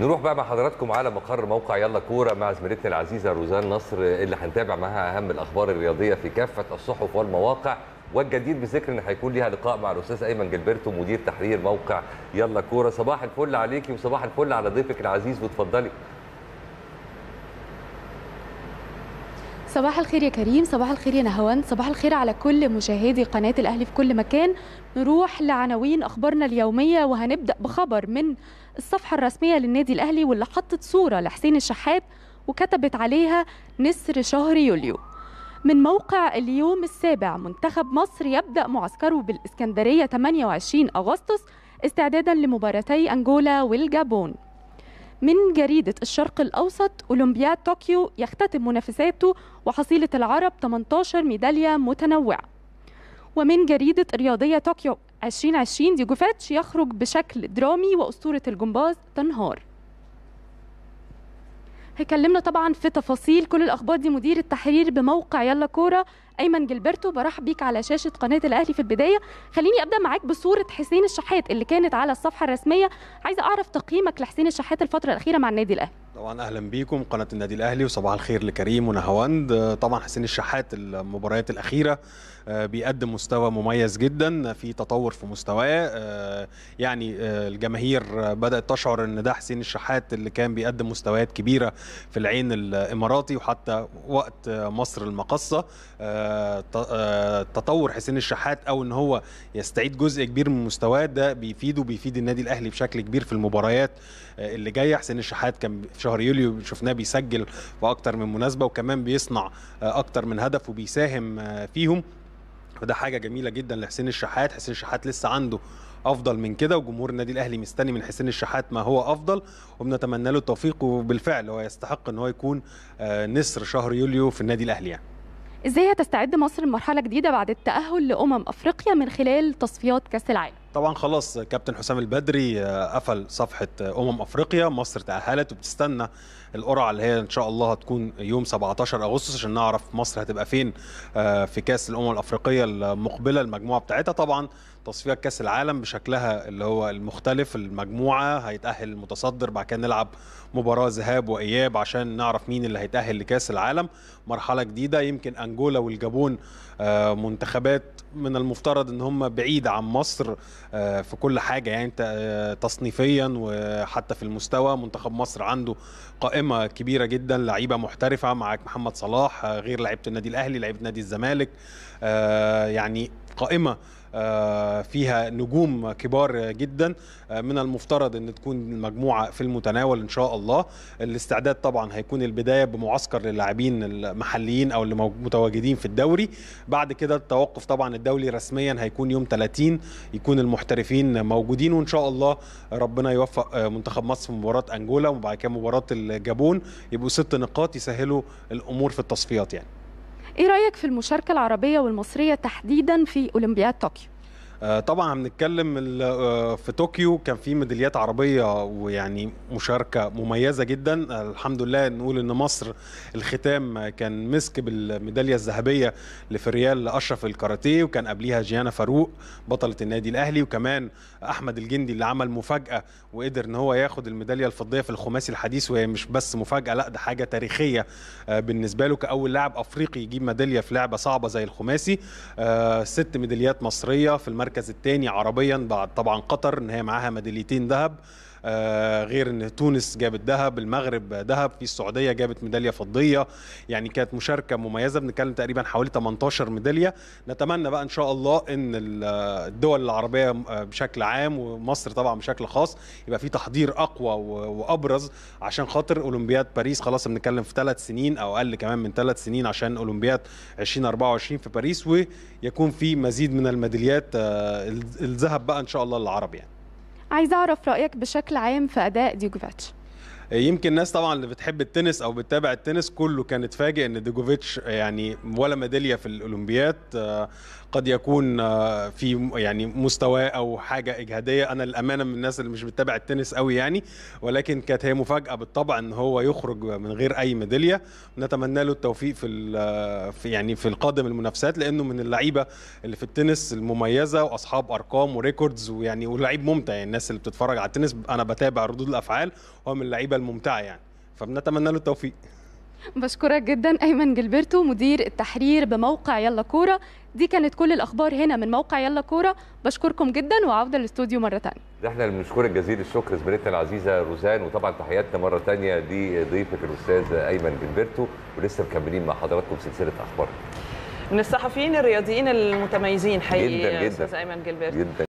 نروح بقى مع حضراتكم على مقر موقع يلا كوره مع زميلتنا العزيزه روزان نصر اللي هنتابع معاها اهم الاخبار الرياضيه في كافه الصحف والمواقع والجدير بذكر ان هيكون ليها لقاء مع الاستاذ ايمن جلبرتو مدير تحرير موقع يلا كوره صباح الفل عليكي وصباح الفل على ضيفك العزيز واتفضلي صباح الخير يا كريم صباح الخير يا نهوان صباح الخير على كل مشاهدي قناة الأهلي في كل مكان نروح لعناوين أخبارنا اليومية وهنبدأ بخبر من الصفحة الرسمية للنادي الأهلي واللي حطت صورة لحسين الشحات وكتبت عليها نسر شهر يوليو من موقع اليوم السابع منتخب مصر يبدأ معسكره بالإسكندرية 28 أغسطس استعدادا لمباراتي أنجولا والجابون من جريدة الشرق الأوسط أولمبياد طوكيو يختتم منافساته وحصيلة العرب 18 ميدالية متنوعة ومن جريدة الرياضية طوكيو 2020 جوفاتش يخرج بشكل درامي وأسطورة الجمباز تنهار هيكلمنا طبعا في تفاصيل كل الاخبار دي مدير التحرير بموقع يلا كوره ايمن جلبرتو برحب بيك على شاشه قناه الاهلي في البدايه خليني ابدا معاك بصوره حسين الشحات اللي كانت على الصفحه الرسميه عايزه اعرف تقييمك لحسين الشحات الفتره الاخيره مع النادي الاهلي طبعا اهلا بيكم قناه النادي الاهلي وصباح الخير لكريم ونهواند طبعا حسين الشحات المباريات الاخيره آه، بيقدم مستوى مميز جدا في تطور في مستواه آه، يعني آه، الجماهير بدات تشعر ان ده حسين الشحات اللي كان بيقدم مستويات كبيره في العين الاماراتي وحتى وقت مصر المقصه تطور حسين الشحات او ان هو يستعيد جزء كبير من مستواه ده بيفيده بيفيد النادي الاهلي بشكل كبير في المباريات اللي جايه حسين الشحات كان في شهر يوليو شفناه بيسجل في اكتر من مناسبه وكمان بيصنع آه، اكتر من هدف وبيساهم آه، فيهم وده حاجه جميله جدا لحسين الشحات حسين الشحات لسه عنده افضل من كده وجمهور النادي الاهلي مستني من حسين الشحات ما هو افضل وبنتمنى له التوفيق وبالفعل هو يستحق ان هو يكون آه، نسر شهر يوليو في النادي الاهلي يعني ازاي هتستعد مصر لمرحله جديده بعد التاهل لامم افريقيا من خلال تصفيات كاس العالم طبعا خلاص كابتن حسام البدري آه، قفل صفحه آه، امم افريقيا مصر تاهلت وبتستنى القرعه اللي هي ان شاء الله هتكون يوم 17 اغسطس عشان نعرف مصر هتبقى فين آه، في كاس الامم الافريقيه المقبله المجموعه بتاعتها طبعا تصفيات كاس العالم بشكلها اللي هو المختلف المجموعه هيتاهل المتصدر بعد كده نلعب مباراه ذهاب واياب عشان نعرف مين اللي هيتاهل لكاس العالم مرحله جديده يمكن انجولا والجابون آه، منتخبات من المفترض ان هم بعيد عن مصر آه، في كل حاجه يعني انت آه، تصنيفيا وحتى في المستوى منتخب مصر عنده قائمه كبيره جدا لعيبه محترفه معاك محمد صلاح غير لعيبه النادي الاهلي لعيبه نادي الزمالك يعني قائمه آه، فيها نجوم كبار جدا آه، من المفترض ان تكون المجموعه في المتناول ان شاء الله الاستعداد طبعا هيكون البدايه بمعسكر للاعبين المحليين او اللي متواجدين في الدوري بعد كده التوقف طبعا الدولي رسميا هيكون يوم 30 يكون المحترفين موجودين وان شاء الله ربنا يوفق آه، منتخب مصر في مباراه انجولا وبعد كده مباراه الجابون يبقوا ست نقاط يسهلوا الامور في التصفيات يعني ايه رايك في المشاركه العربيه والمصريه تحديدا في اولمبياد طوكيو آه، طبعا بنتكلم آه، في طوكيو كان في ميداليات عربيه ويعني مشاركه مميزه جدا الحمد لله نقول ان مصر الختام كان مسك بالميداليه الذهبيه لفريال اشرف الكاراتيه وكان قبليها جيانا فاروق بطله النادي الاهلي وكمان احمد الجندي اللي عمل مفاجاه وقدر ان هو ياخد الميداليه الفضيه في الخماسي الحديث وهي مش بس مفاجاه لا ده حاجه تاريخيه آه، بالنسبه له كاول لاعب افريقي يجيب ميداليه في لعبه صعبه زي الخماسي ست ميداليات مصريه في المركز المركز الثاني عربيا بعد طبعا قطر ان هي معاها ميداليتين ذهب آه، غير ان تونس جابت ذهب المغرب ذهب في السعوديه جابت ميداليه فضيه يعني كانت مشاركه مميزه بنتكلم تقريبا حوالي 18 ميداليه نتمنى بقى ان شاء الله ان الدول العربيه آه، بشكل عام ومصر طبعا بشكل خاص يبقى في تحضير اقوى وابرز عشان خاطر اولمبياد باريس خلاص بنتكلم في ثلاث سنين او اقل كمان من ثلاث سنين عشان اولمبياد 2024 في باريس ويكون في مزيد من الميداليات آه، الذهب بقى ان شاء الله للعرب يعني عايزه اعرف رايك بشكل عام في اداء ديوكوفيتش آه، يمكن الناس طبعا اللي بتحب التنس او بتتابع التنس كله كان اتفاجئ ان ديجوفيتش آه، يعني ولا ميداليه في الاولمبياد آه، قد يكون في يعني مستواه او حاجه اجهاديه انا الامانه من الناس اللي مش بتتابع التنس قوي يعني ولكن كانت هي مفاجاه بالطبع ان هو يخرج من غير اي ميداليه نتمنى له التوفيق في, في يعني في القادم المنافسات لانه من اللعيبه اللي في التنس المميزه واصحاب ارقام وريكوردز ويعني ولاعيب ممتع يعني الناس اللي بتتفرج على التنس انا بتابع ردود الافعال هو من اللعيبه الممتعه يعني فبنتمنى له التوفيق بشكرك جدا ايمن جلبرتو مدير التحرير بموقع يلا كوره دي كانت كل الاخبار هنا من موقع يلا كوره بشكركم جدا وعوده للاستوديو مره ثانيه احنا بنشكرك جزيل الشكر زميلتنا العزيزه روزان وطبعا تحياتنا مره ثانيه لضيفك الاستاذ ايمن جلبرتو ولسه مكملين مع حضراتكم سلسله اخبار من الصحفيين الرياضيين المتميزين حقيقي جدا جدا استاذ ايمن جلبرتو جدا